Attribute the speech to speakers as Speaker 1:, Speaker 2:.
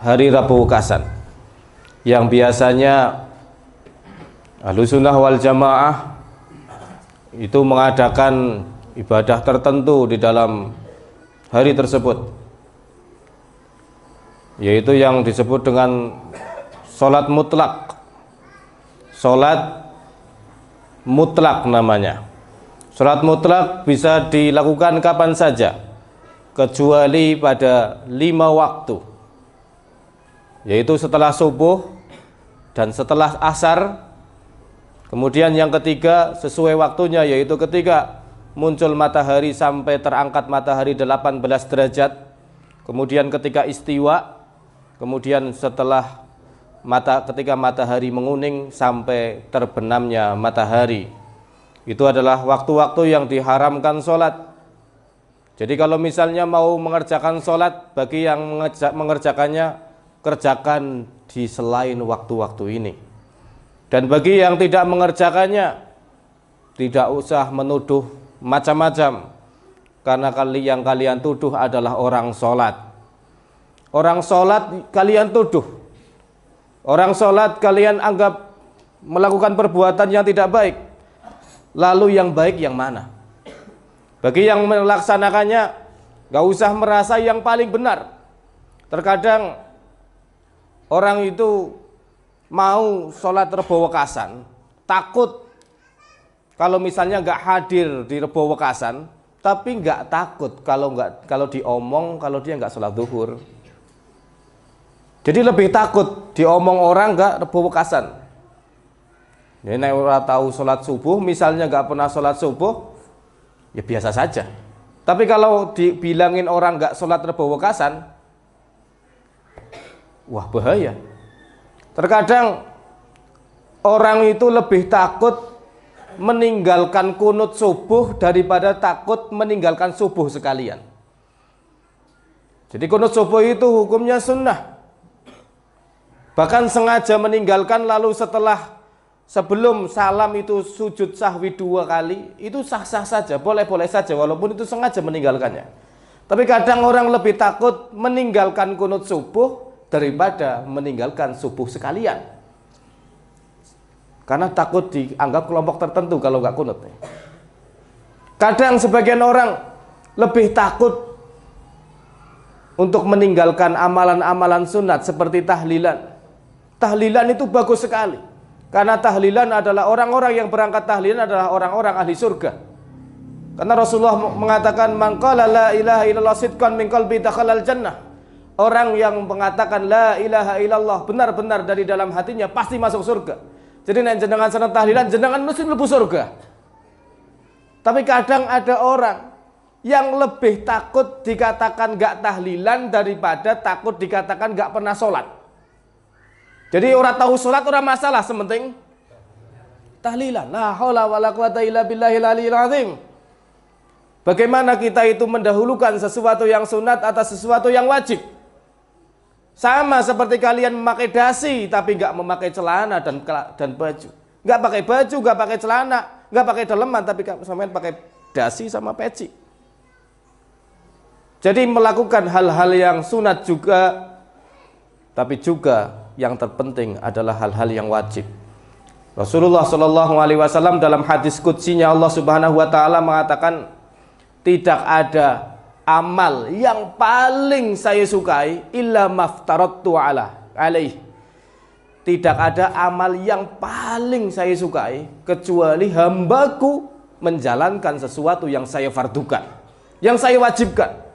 Speaker 1: hari Rabu Kasan, yang biasanya Sunnah wal Jamaah itu mengadakan ibadah tertentu di dalam hari tersebut yaitu yang disebut dengan sholat mutlak sholat mutlak namanya sholat mutlak bisa dilakukan kapan saja kecuali pada lima waktu yaitu setelah subuh dan setelah asar. Kemudian yang ketiga sesuai waktunya yaitu ketika muncul matahari sampai terangkat matahari 18 derajat. Kemudian ketika istiwa, kemudian setelah mata ketika matahari menguning sampai terbenamnya matahari. Itu adalah waktu-waktu yang diharamkan sholat. Jadi kalau misalnya mau mengerjakan sholat bagi yang mengerjakannya kerjakan di selain waktu-waktu ini. Dan bagi yang tidak mengerjakannya, tidak usah menuduh macam-macam, karena kali yang kalian tuduh adalah orang sholat. Orang sholat kalian tuduh, orang sholat kalian anggap melakukan perbuatan yang tidak baik. Lalu yang baik yang mana? Bagi yang melaksanakannya, gak usah merasa yang paling benar. Terkadang Orang itu mau sholat rebowekasan, takut kalau misalnya nggak hadir di rebowekasan, tapi nggak takut kalau nggak kalau diomong kalau dia nggak sholat duhur. Jadi lebih takut diomong orang nggak rebowekasan. ini nek orang tahu sholat subuh, misalnya nggak pernah sholat subuh, ya biasa saja. Tapi kalau dibilangin orang nggak sholat rebowekasan, Wah, bahaya. Terkadang orang itu lebih takut meninggalkan kunut subuh daripada takut meninggalkan subuh sekalian. Jadi kunut subuh itu hukumnya sunnah. Bahkan sengaja meninggalkan lalu setelah sebelum salam itu sujud sahwi dua kali, itu sah-sah saja, boleh-boleh saja walaupun itu sengaja meninggalkannya. Tapi kadang orang lebih takut meninggalkan kunut subuh daripada meninggalkan subuh sekalian. Karena takut dianggap kelompok tertentu kalau nggak kunut. Kadang sebagian orang lebih takut untuk meninggalkan amalan-amalan sunat seperti tahlilan. Tahlilan itu bagus sekali. Karena tahlilan adalah orang-orang yang berangkat tahlilan adalah orang-orang ahli surga. Karena Rasulullah mengatakan mangkala la ilaha illallah sidqan min qalbi jannah. Orang yang mengatakan la ilaha illallah benar-benar dari dalam hatinya pasti masuk surga. Jadi nanti jenengan senang tahlilan jenengan mesti lebih surga. Tapi kadang ada orang yang lebih takut dikatakan gak tahlilan daripada takut dikatakan gak pernah sholat. Jadi orang tahu sholat orang masalah sementing tahlilan. La wa la quwata illa la aliyil azim. Bagaimana kita itu mendahulukan sesuatu yang sunat atas sesuatu yang wajib? Sama seperti kalian memakai dasi tapi nggak memakai celana dan dan baju. Nggak pakai baju, nggak pakai celana, nggak pakai daleman tapi sama pakai dasi sama peci. Jadi melakukan hal-hal yang sunat juga tapi juga yang terpenting adalah hal-hal yang wajib. Rasulullah Shallallahu alaihi wasallam dalam hadis kutsinya Allah Subhanahu wa taala mengatakan tidak ada amal yang paling saya sukai illa maftarattu ala alaih tidak ada amal yang paling saya sukai kecuali hambaku menjalankan sesuatu yang saya fardukan yang saya wajibkan